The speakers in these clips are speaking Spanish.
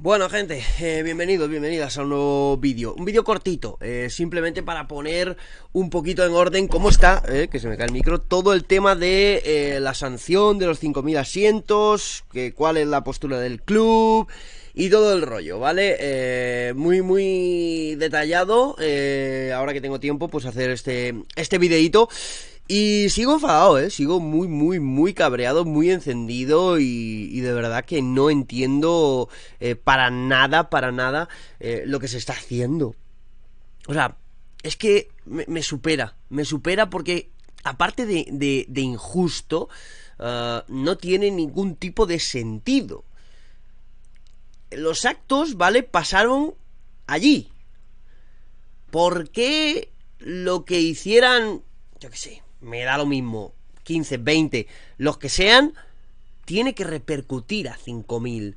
Bueno gente, eh, bienvenidos, bienvenidas a un nuevo vídeo Un vídeo cortito, eh, simplemente para poner un poquito en orden cómo está, eh, que se me cae el micro Todo el tema de la sanción de los 5.000 asientos, que, cuál es la postura del club y todo el rollo, ¿vale? muy, muy detallado. ahora que tengo tiempo, pues hacer este, este videíto. Y sigo enfadado, ¿eh? Sigo muy, muy, muy cabreado, muy encendido y, de verdad que no entiendo eh, para nada, para nada eh, lo que se está haciendo. O sea, es que me, supera, me supera porque aparte de, injusto, eh, no tiene ningún tipo de sentido. Los actos, ¿vale? Pasaron allí. ¿Por qué lo que hicieran, yo qué sé, me da lo mismo, 15, 20, los que sean, tiene que repercutir a 5.000.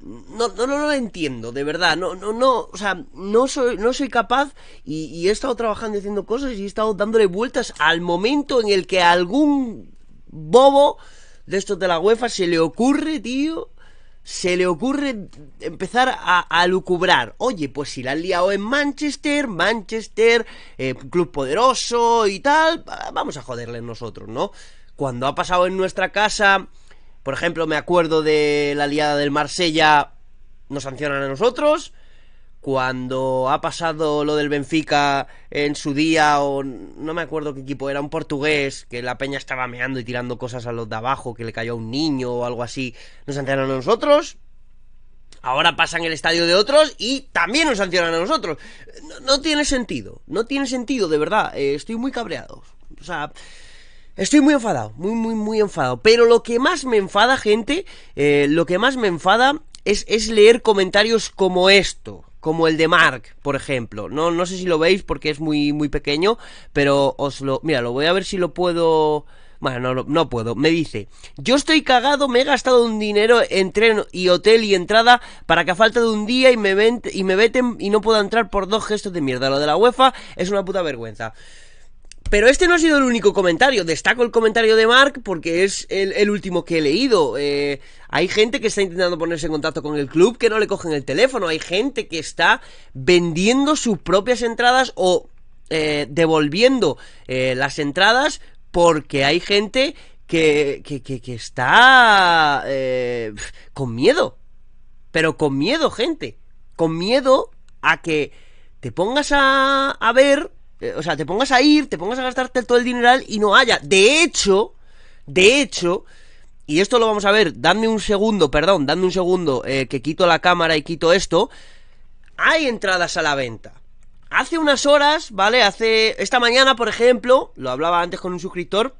No, no, no, lo entiendo, de verdad. No, no, no, o sea, no soy, no soy capaz y, he estado trabajando haciendo cosas y he estado dándole vueltas al momento en el que algún bobo de estos de la UEFA se le ocurre, tío, se le ocurre empezar a, lucubrar. Oye, pues si la han liado en Manchester, Manchester, eh, club poderoso y tal, vamos a joderle nosotros, ¿no? Cuando ha pasado en nuestra casa, por ejemplo, me acuerdo de la liada del Marsella, nos sancionan a nosotros cuando ha pasado lo del Benfica en su día, o no me acuerdo qué equipo era, un portugués, que la peña estaba meando y tirando cosas a los de abajo, que le cayó a un niño o algo así, nos sancionaron a nosotros. Ahora pasan el estadio de otros y también nos sancionan a nosotros. No, tiene sentido, no tiene sentido, de verdad. Eh, estoy muy cabreado. O sea, estoy muy enfadado, muy, muy, muy enfadado. Pero lo que más me enfada, gente, eh, lo que más me enfada es, es leer comentarios como esto como el de Mark, por ejemplo. No, no sé si lo veis porque es muy, muy pequeño, pero os lo... Mira, lo voy a ver si lo puedo... Bueno, no, no puedo. Me dice, yo estoy cagado, me he gastado un dinero en tren y hotel y entrada para que a falta de un día y me, y me veten y no pueda entrar por dos gestos de mierda. Lo de la UEFA es una puta vergüenza. Pero este no ha sido el único comentario. Destaco el comentario de Mark porque es el, último que he leído. Eh, hay gente que está intentando ponerse en contacto con el club que no le cogen el teléfono. Hay gente que está vendiendo sus propias entradas o eh, devolviendo eh, las entradas porque hay gente que, que, está con miedo. Pero con miedo, gente. Con miedo a que te pongas a, a ver eh, o sea, te pongas a ir, te pongas a gastarte todo el dineral y no haya. De hecho, de hecho, y esto lo vamos a ver, dame un segundo, perdón, dame un segundo eh, que quito la cámara y quito esto. Hay entradas a la venta. Hace unas horas, ¿vale? Hace. Esta mañana, por ejemplo, lo hablaba antes con un suscriptor,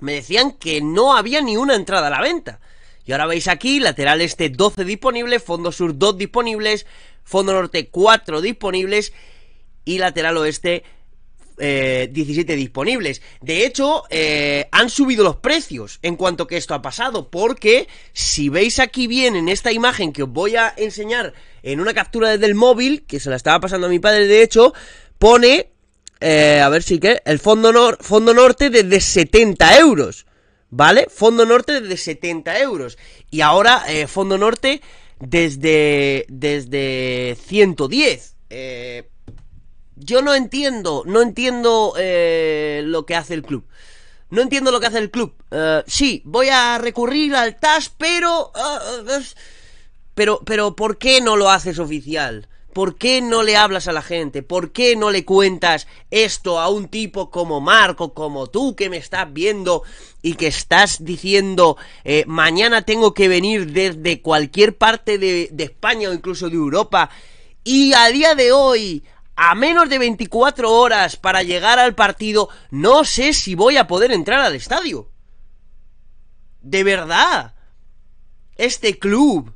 me decían que no había ni una entrada a la venta. Y ahora veis aquí, lateral este 12 disponible, fondo sur 2 disponibles, fondo norte 4 disponibles y lateral oeste 17 eh, disponibles. De hecho, eh, han subido los precios en cuanto que esto ha pasado, porque si veis aquí bien en esta imagen que os voy a enseñar en una captura desde el móvil, que se la estaba pasando a mi padre, de hecho, pone, eh, a ver si que, el fondo, norte, fondo norte desde 70 euros, ¿vale? Fondo norte desde 70 euros. Y ahora, eh, fondo norte desde, desde 110. Eh, yo no entiendo, no entiendo eh, lo que hace el club. No entiendo lo que hace el club. Eh, sí, voy a recurrir al TAS, pero... Eh, pero, pero, ¿por qué no lo haces oficial? ¿Por qué no le hablas a la gente? ¿Por qué no le cuentas esto a un tipo como Marco, como tú que me estás viendo y que estás diciendo mañana tengo que venir desde cualquier parte de España o incluso de Europa? Y a día de hoy a menos de 24 horas para llegar al partido, no sé si voy a poder entrar al estadio. De verdad. Este club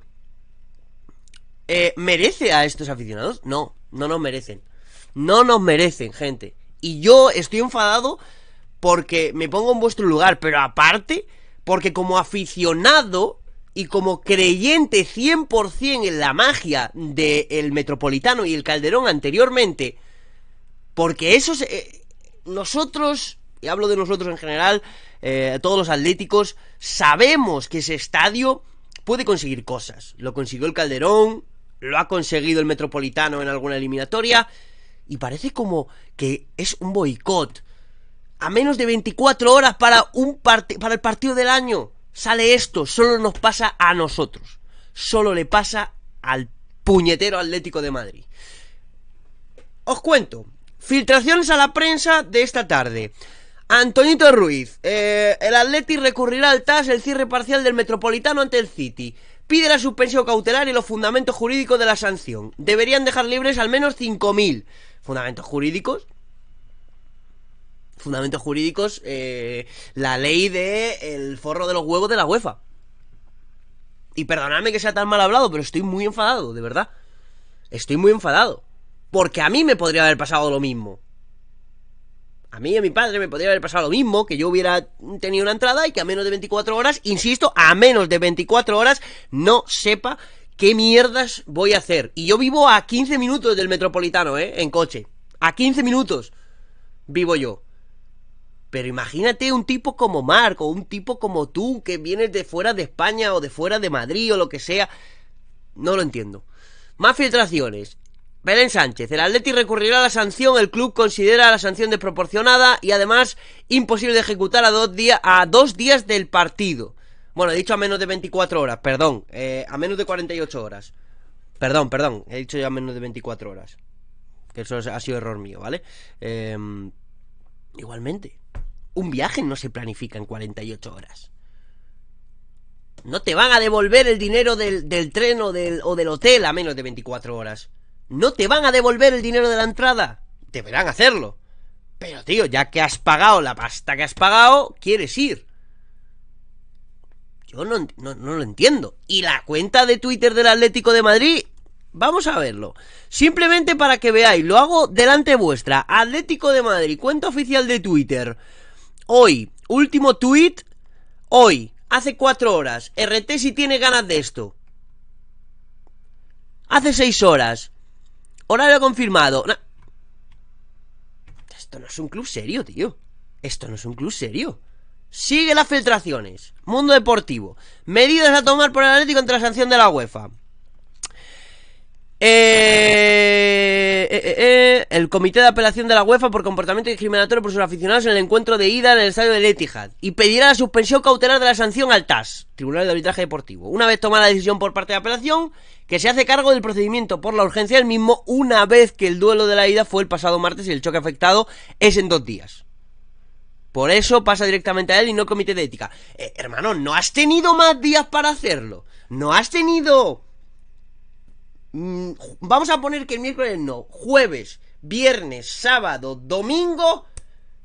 eh, merece a estos aficionados. No, no nos merecen. No nos merecen, gente. Y yo estoy enfadado porque me pongo en vuestro lugar, pero aparte, porque como aficionado y como creyente 100% en la magia del Metropolitano y el Calderón anteriormente, porque eso eh, nosotros, y hablo de nosotros en general, eh, todos los atléticos, sabemos que ese estadio puede conseguir cosas. Lo consiguió el Calderón, lo ha conseguido el Metropolitano en alguna eliminatoria, y parece como que es un boicot. A menos de 24 horas para, un para el partido del año sale esto, solo nos pasa a nosotros. Solo le pasa al puñetero Atlético de Madrid. Os cuento. Filtraciones a la prensa de esta tarde. Antonito Ruiz. Eh, el Atlético recurrirá al TAS el cierre parcial del Metropolitano ante el City. Pide la suspensión cautelar y los fundamentos jurídicos de la sanción. Deberían dejar libres al menos 5.000. ¿Fundamentos jurídicos? fundamentos jurídicos eh, la ley de el forro de los huevos de la UEFA. Y perdonadme que sea tan mal hablado, pero estoy muy enfadado, de verdad. Estoy muy enfadado. Porque a mí me podría haber pasado lo mismo. A mí y a mi padre me podría haber pasado lo mismo, que yo hubiera tenido una entrada y que a menos de 24 horas, insisto, a menos de 24 horas no sepa qué mierdas voy a hacer. Y yo vivo a 15 minutos del metropolitano, ¿eh? En coche. A 15 minutos vivo yo. Pero imagínate un tipo como Marco, un tipo como tú, que vienes de fuera de España o de fuera de Madrid o lo que sea. No lo entiendo. Más filtraciones. Belén Sánchez, el Atleti recurrirá a la sanción, el club considera la sanción desproporcionada y además imposible de ejecutar a dos, días a dos días del partido. Bueno, he dicho a menos de 24 horas, perdón, eh, a menos de 48 horas. Perdón, perdón, he dicho ya a menos de 24 horas. Que eso ha sido error mío, ¿vale? Em, igualmente, un viaje no se planifica en 48 horas. No te van a devolver el dinero del, tren o del, hotel a menos de 24 horas. No te van a devolver el dinero de la entrada. Deberán hacerlo. Pero tío, ya que has pagado la pasta que has pagado, quieres ir. Yo no, no, lo entiendo. Y la cuenta de Twitter del Atlético de Madrid, vamos a verlo. Simplemente para que veáis, lo hago delante vuestra. Atlético de Madrid, cuenta oficial de Twitter hoy. Último tweet, hoy. Hace cuatro horas. RT si tiene ganas de esto. Hace seis horas. Horario confirmado. Esto no es un club serio, tío. Esto no es un club serio. Sigue las filtraciones. Mundo Deportivo. Medidas a tomar por el Atlético Contra la sanción de la UEFA. Eh... Eh, eh, eh, el Comité de Apelación de la UEFA por comportamiento discriminatorio por sus aficionados en el encuentro de ida en el estadio del Etihad y pedirá la suspensión cautelar de la sanción al TAS, Tribunal de Arbitraje Deportivo. Una vez tomada la decisión por parte de apelación, que se hace cargo del procedimiento por la urgencia del mismo una vez que el duelo de la ida fue el pasado martes y el choque afectado es en dos días. Por eso pasa directamente a él y no al comité de ética. hermano, ¿no has tenido más días para hacerlo? ¿No has tenido Mm, vamos a poner que el miércoles no. Jueves, viernes, sábado, domingo.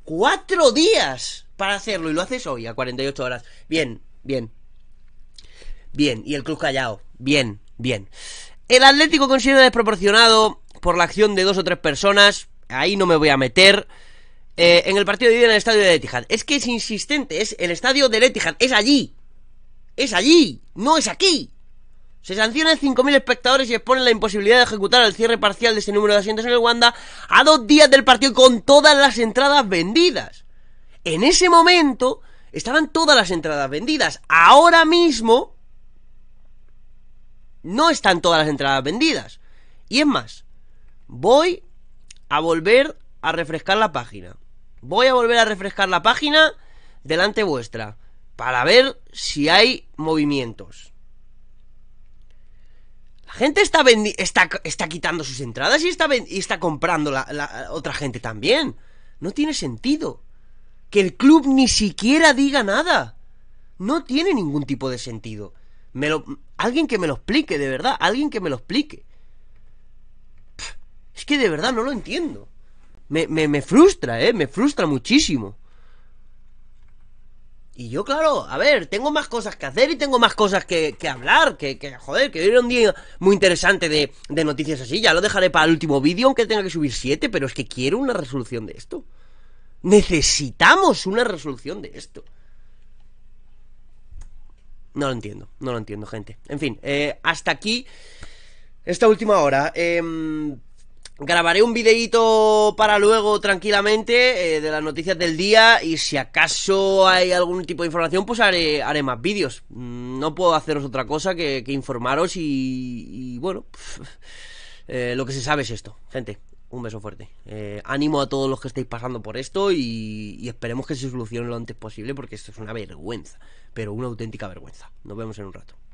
Cuatro días para hacerlo. Y lo haces hoy, a 48 horas. Bien, bien. Bien. Y el club Callao. Bien, bien. El Atlético considera desproporcionado por la acción de dos o tres personas. Ahí no me voy a meter. Eh, en el partido de hoy en el estadio de Etihad. Es que es insistente. Es el estadio de Etihad. Es allí. Es allí. No es aquí. Se sancionan 5.000 espectadores y exponen la imposibilidad de ejecutar el cierre parcial de ese número de asientos en el Wanda a dos días del partido con todas las entradas vendidas. En ese momento estaban todas las entradas vendidas. Ahora mismo no están todas las entradas vendidas. Y es más, voy a volver a refrescar la página. Voy a volver a refrescar la página delante vuestra para ver si hay movimientos gente está, vendi está, está quitando sus entradas y está, y está comprando la, la, otra gente también. No tiene sentido. Que el club ni siquiera diga nada. No tiene ningún tipo de sentido. Me lo, alguien que me lo explique, de verdad. Alguien que me lo explique. es que de verdad no lo entiendo. Me, me, me, frustra, ¿eh? Me frustra muchísimo. Y yo, claro, a ver, tengo más cosas que hacer y tengo más cosas que, hablar, que, que, joder, que hoy era un día muy interesante de, noticias así, ya lo dejaré para el último vídeo, aunque tenga que subir siete, pero es que quiero una resolución de esto. Necesitamos una resolución de esto. No lo entiendo, no lo entiendo, gente. En fin, eh, hasta aquí esta última hora. Eh, Grabaré un videíto para luego tranquilamente eh, de las noticias del día y si acaso hay algún tipo de información pues haré, haré más vídeos. Mm, no puedo haceros otra cosa que, informaros y, bueno, eh, lo que se sabe es esto, gente. Un beso fuerte. Eh, ánimo a todos los que estáis pasando por esto y esperemos que se solucione lo antes posible porque esto es una vergüenza, pero una auténtica vergüenza. Nos vemos en un rato.